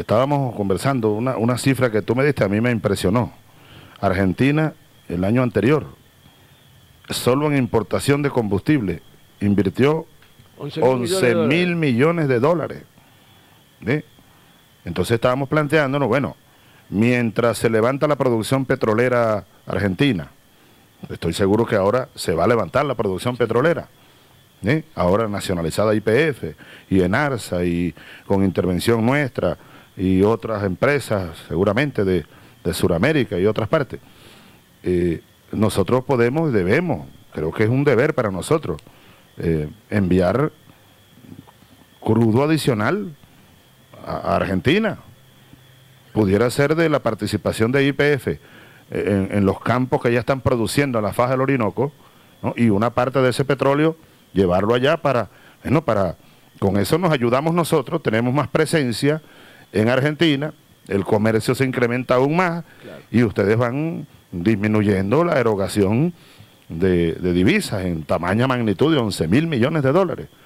estábamos conversando, una, cifra que tú me diste a mí me impresionó. Argentina, el año anterior, solo en importación de combustible, invirtió 11 mil millones, de dólares. Entonces estábamos planteándonos, bueno, mientras se levanta la producción petrolera argentina, estoy seguro que ahora se va a levantar la producción petrolera. Ahora nacionalizada IPF y en ARSA y con intervención nuestra, y otras empresas, seguramente de, de Sudamérica y otras partes, eh, nosotros podemos, y debemos, creo que es un deber para nosotros, eh, enviar crudo adicional a, Argentina. Pudiera ser de la participación de IPF eh, en, los campos que ya están produciendo a la faja del Orinoco, y una parte de ese petróleo llevarlo allá para, bueno, para, con eso nos ayudamos nosotros, tenemos más presencia, en Argentina, el comercio se incrementa aún más y ustedes van disminuyendo la erogación de, de divisas en tamaña magnitud de 11 mil millones de dólares.